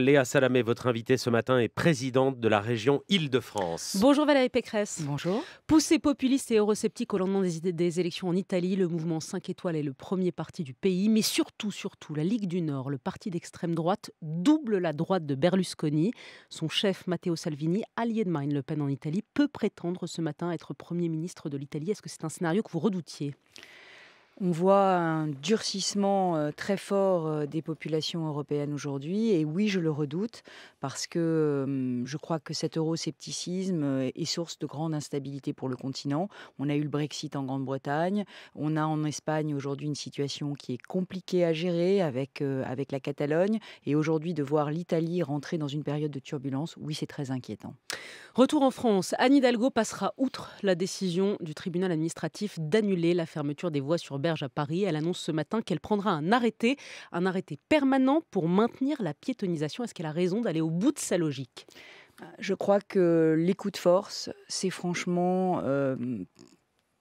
Léa Salamé, votre invitée ce matin, est présidente de la région Île-de-France. Bonjour Valérie Pécresse. Bonjour. Poussée populiste et eurosceptique au lendemain des, des, élections en Italie, le mouvement 5 étoiles est le premier parti du pays, mais surtout, surtout, la Ligue du Nord, le parti d'extrême droite, double la droite de Berlusconi. Son chef, Matteo Salvini, allié de Marine Le Pen en Italie, peut prétendre ce matin être Premier ministre de l'Italie. Est-ce que c'est un scénario que vous redoutiez on voit un durcissement euh, très fort euh, des populations européennes aujourd'hui et oui, je le redoute parce que hum, je crois que cet euroscepticisme euh, est source de grande instabilité pour le continent. On a eu le Brexit en Grande-Bretagne, on a en Espagne aujourd'hui une situation qui est compliquée à gérer avec, avec la Catalogne et aujourd'hui de voir l'Italie rentrer dans une période de turbulence, oui, c'est très inquiétant. Retour en France, Anne Hidalgo passera outre la décision du tribunal administratif d'annuler la fermeture des voies sur berge à Paris. Elle annonce ce matin qu'elle prendra un arrêté, un arrêté permanent pour maintenir la piétonisation. Est-ce qu'elle a raison d'aller au bout de sa logique euh, je crois que les coups de force, c'est franchement euh,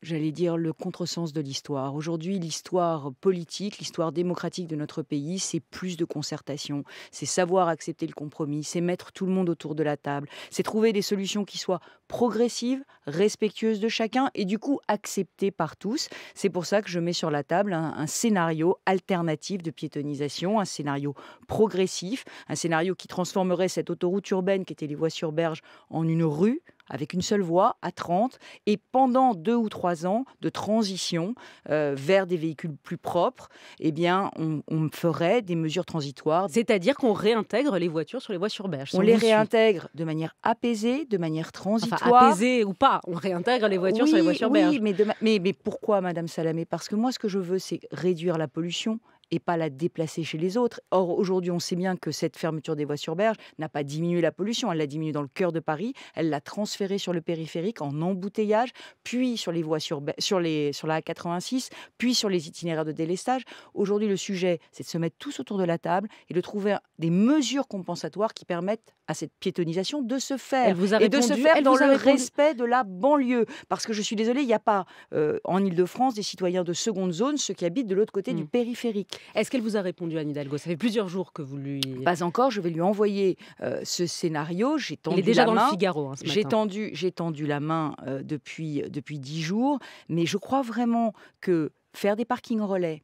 j'allais dire, le contresens de l'histoire. Aujourd'hui, l'histoire politique, l'histoire démocratique de notre pays, c'est plus de concertation, c'est savoir accepter le compromis, c'est mettre tout le monde autour de la table, c'est trouver des solutions qui soient progressives, respectueuses de chacun et du coup acceptées par tous. C'est pour ça que je mets sur la table un, scénario alternatif de piétonisation, un scénario progressif, un scénario qui transformerait cette autoroute urbaine qui était les voies sur berge en une rue, avec une seule voie à 30 et pendant deux ou trois ans de transition euh, vers des véhicules plus propres, eh bien, on, ferait des mesures transitoires. C'est-à-dire qu'on réintègre les voitures sur les voies berge. On les réintègre de manière apaisée, de manière transitoire. Enfin, apaisée ou pas, on réintègre les voitures sur les voies berge. Oui, mais, mais pourquoi, Madame Salamé Parce que moi, ce que je veux, c'est réduire la pollution, et pas la déplacer chez les autres. Or, aujourd'hui, on sait bien que cette fermeture des voies sur berge n'a pas diminué la pollution. Elle l'a diminuée dans le cœur de Paris, elle l'a transférée sur le périphérique en embouteillage, puis sur les voies sur, sur, les, sur la A86, puis sur les itinéraires de délestage. Aujourd'hui, le sujet, c'est de se mettre tous autour de la table et de trouver des mesures compensatoires qui permettent à cette piétonisation de se faire vous et de se faire dans le respect de la banlieue. Parce que je suis désolée, il n'y a pas euh, en Ile-de-France des citoyens de seconde zone, ceux qui habitent de l'autre côté du hmm. périphérique. Est-ce qu'elle vous a répondu, Anne Hidalgo Ça fait plusieurs jours que vous lui. Pas encore, je vais lui envoyer euh, ce scénario. J'ai tendu Il est déjà la dans main. le Figaro hein, J'ai tendu, j'ai tendu la main euh, depuis euh, depuis dix jours, mais je crois vraiment que faire des parkings relais,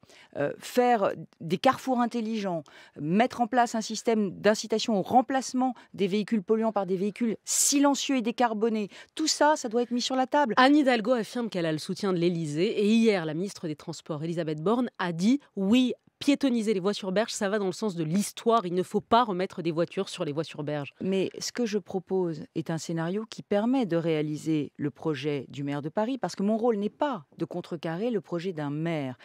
faire des carrefours intelligents, mettre en place un système d'incitation au remplacement des véhicules polluants par des véhicules silencieux et décarbonés. Tout ça, ça doit être mis sur la table. Anne Hidalgo affirme qu'elle a le soutien de l'Élysée et hier, la ministre des Transports, Elisabeth Borne, a dit oui, piétoniser les voies sur berge, ça va dans le sens de l'histoire. Il ne faut pas remettre des voitures sur les voies sur berge. Mais ce que je propose est un scénario qui permet de réaliser le projet du maire de Paris, parce que mon rôle n'est pas de contrecarrer le projet d'un maire.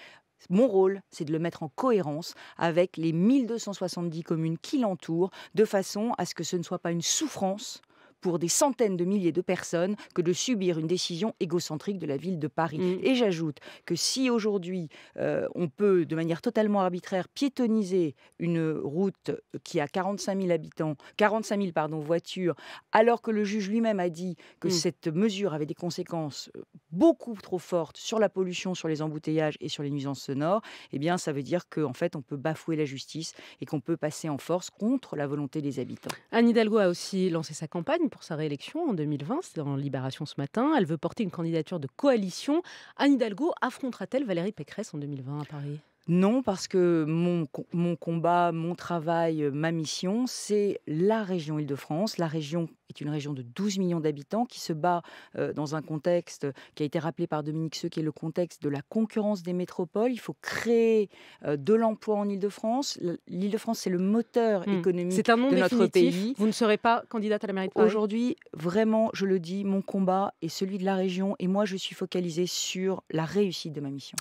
Mon rôle, c'est de le mettre en cohérence avec les 1270 communes qui l'entourent, de façon à ce que ce ne soit pas une souffrance pour des centaines de milliers de personnes que de subir une décision égocentrique de la ville de Paris. Mm. Et j'ajoute que si aujourd'hui euh, on peut de manière totalement arbitraire piétoniser une route qui a 45 000 habitants, 45 000 pardon, voitures, alors que le juge lui-même a dit que mm. cette mesure avait des conséquences euh, beaucoup trop fortes sur la pollution, sur les embouteillages et sur les nuisances sonores, eh bien ça veut dire qu'en fait on peut bafouer la justice et qu'on peut passer en force contre la volonté des habitants. Anne Hidalgo a aussi lancé sa campagne pour sa réélection en 2020, c'est en Libération ce matin. Elle veut porter une candidature de coalition. Anne Hidalgo affrontera-t-elle Valérie Pécresse en 2020 à Paris non, parce que mon, mon combat, mon travail, ma mission, c'est la région Île-de-France, la région est une région de 12 millions d'habitants qui se bat euh, dans un contexte qui a été rappelé par Dominique Seux, qui est le contexte de la concurrence des métropoles. Il faut créer euh, de l'emploi en Ile-de-France. L'Ile-de-France, c'est le moteur hmm. économique c'est un nom de notre pays. Vous ne serez pas candidate à la mairie de Paris Aujourd'hui, vraiment, je le dis, mon combat est celui de la région et moi, je suis focalisée sur la réussite de ma mission.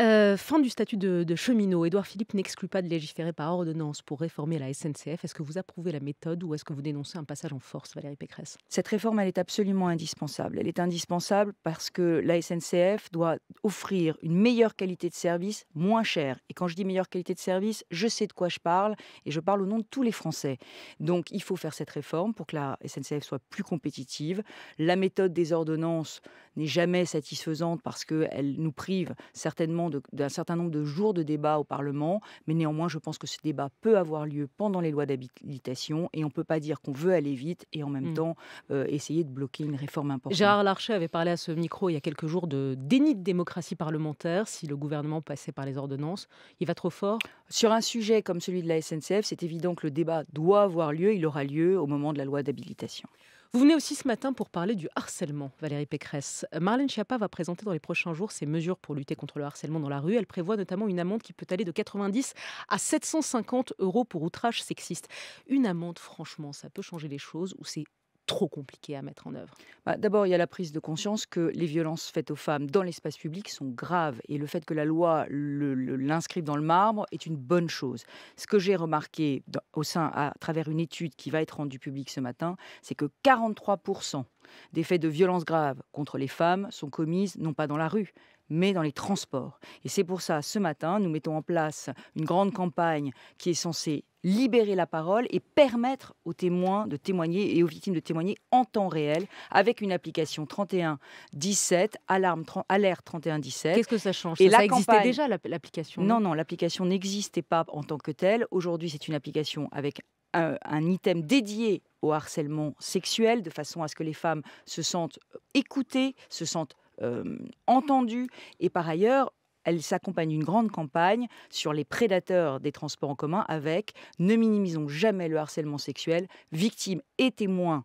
Euh, fin du statut de, de cheminot. Édouard Philippe n'exclut pas de légiférer par ordonnance pour réformer la SNCF. Est-ce que vous approuvez la méthode ou est-ce que vous dénoncez un passage en force Valérie Pécresse. Cette réforme, elle est absolument indispensable. Elle est indispensable parce que la SNCF doit offrir une meilleure qualité de service moins chère. Et quand je dis meilleure qualité de service, je sais de quoi je parle et je parle au nom de tous les Français. Donc il faut faire cette réforme pour que la SNCF soit plus compétitive. La méthode des ordonnances n'est jamais satisfaisante parce qu'elle nous prive certainement d'un certain nombre de jours de débat au Parlement. Mais néanmoins, je pense que ce débat peut avoir lieu pendant les lois d'habilitation et on ne peut pas dire qu'on veut aller vite et en même hmm. temps euh, essayer de bloquer une réforme importante. Gérard Larcher avait parlé à ce micro il y a quelques jours de déni de démocratie parlementaire si le gouvernement passait par les ordonnances. Il va trop fort Sur un sujet comme celui de la SNCF, c'est évident que le débat doit avoir lieu, il aura lieu au moment de la loi d'habilitation. Vous venez aussi ce matin pour parler du harcèlement, Valérie Pécresse. Euh, Marlène Schiappa va présenter dans les prochains jours ses mesures pour lutter contre le harcèlement dans la rue. Elle prévoit notamment une amende qui peut aller de 90 à 750 euros pour outrage sexiste. Une amende, franchement, ça peut changer les choses ou c'est trop compliqué à mettre en œuvre bah, D'abord, il y a la prise de conscience que les violences faites aux femmes dans l'espace public sont graves et le fait que la loi l'inscrive dans le marbre est une bonne chose. Ce que j'ai remarqué au sein, à, travers une étude qui va être rendue publique ce matin, c'est que 43% des faits de violence graves contre les femmes sont commises non pas dans la rue, mais dans les transports. Et c'est pour ça, ce matin, nous mettons en place une grande campagne qui est censée libérer la parole et permettre aux témoins de témoigner et aux victimes de témoigner en temps réel avec une application 3117, alarme, alerte 3117. Qu'est-ce que ça change et ça, la ça existait déjà l'application Non, non, l'application n'existait pas en tant que telle. Aujourd'hui, c'est une application avec un item dédié au harcèlement sexuel de façon à ce que les femmes se sentent écoutées, se sentent euh, entendue. Et par ailleurs, elle s'accompagne d'une grande campagne sur les prédateurs des transports en commun avec Ne minimisons jamais le harcèlement sexuel, victimes et témoins.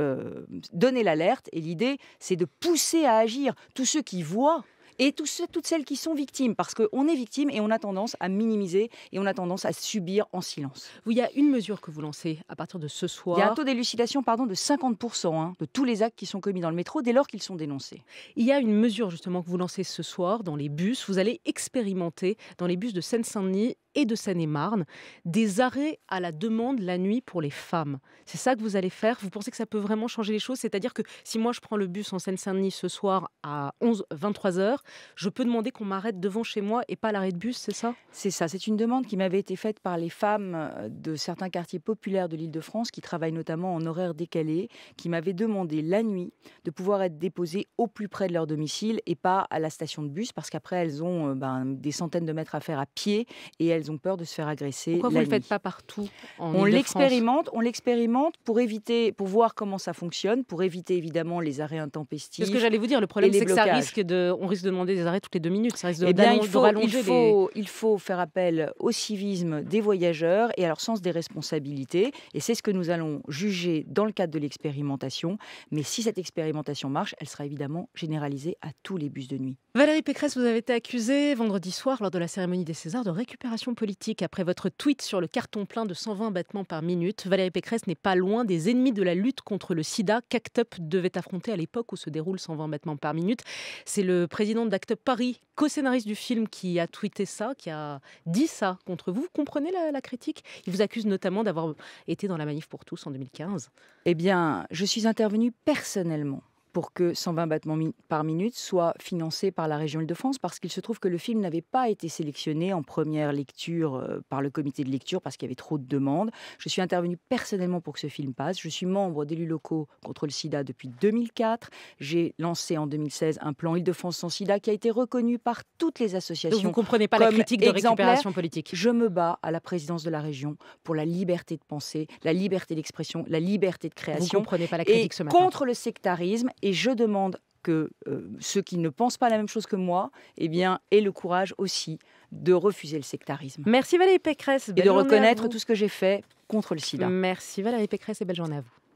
Euh, donner l'alerte et l'idée c'est de pousser à agir tous ceux qui voient et toutes celles qui sont victimes, parce qu'on est victime et on a tendance à minimiser et on a tendance à subir en silence. il y a une mesure que vous lancez à partir de ce soir. Il y a un taux d'élucidation pardon, de 50% hein, de tous les actes qui sont commis dans le métro dès lors qu'ils sont dénoncés. Il y a une mesure justement que vous lancez ce soir dans les bus. Vous allez expérimenter dans les bus de Seine-Saint-Denis et de Seine-et-Marne, des arrêts à la demande la nuit pour les femmes. C'est ça que vous allez faire Vous pensez que ça peut vraiment changer les choses C'est-à-dire que si moi je prends le bus en Seine-Saint-Denis ce soir à 11, 23h, je peux demander qu'on m'arrête devant chez moi et pas l'arrêt de bus, c'est ça C'est ça, c'est une demande qui m'avait été faite par les femmes euh, de certains quartiers populaires de l'île de France qui travaillent notamment en horaire décalé, qui m'avaient demandé la nuit de pouvoir être déposées au plus près de leur domicile et pas à la station de bus parce qu'après elles ont euh, ben, des centaines de mètres à faire à pied et elles ont peur de se faire agresser. Pourquoi vous ne le faites pas partout en On l'expérimente, on l'expérimente pour éviter, pour voir comment ça fonctionne, pour éviter évidemment les arrêts intempestifs. Ce que j'allais vous dire, le problème c'est que ça risque de, on risque de demander des arrêts toutes les deux minutes, ça risque de, eh il faut, il faut, il faut faire appel au civisme des voyageurs et à leur sens des responsabilités. Et c'est ce que nous allons juger dans le cadre de l'expérimentation. Mais si cette expérimentation marche, elle sera évidemment généralisée à tous les bus de nuit. Valérie Pécresse, vous avez été accusée vendredi soir lors de la cérémonie des Césars de récupération politique après votre tweet sur le carton plein de 120 battements par minute. Valérie Pécresse n'est pas loin des ennemis de la lutte contre le sida qu'ACT UP devait affronter à l'époque où se déroulent 120 battements par minute. C'est le président d'ActUp Paris, co-scénariste du film, qui a tweeté ça, qui a dit ça contre vous. Vous comprenez la, la critique Il vous accuse notamment d'avoir été dans la manif pour tous en 2015. Eh bien, je suis intervenue personnellement pour que 120 battements par minute soit financé par la région Île-de-France parce qu'il se trouve que le film n'avait pas été sélectionné en première lecture euh, par le comité de lecture parce qu'il y avait trop de demandes. Je suis intervenue personnellement pour que ce film passe. Je suis membre d'élus locaux contre le sida depuis 2004. J'ai lancé en 2016 un plan Île-de-France sans sida qui a été reconnu par toutes les associations. Donc vous ne comprenez pas la critique de récupération politique. Je me bats à la présidence de la région pour la liberté de penser, la liberté d'expression, la liberté de création. Vous ne comprenez pas la critique et ce matin. Contre le sectarisme et je demande que euh, ceux qui ne pensent pas la même chose que moi, eh bien, aient le courage aussi de refuser le sectarisme. Merci Valérie Pécresse. Et de reconnaître tout ce que j'ai fait contre le sida. Merci Valérie Pécresse et belle journée à vous.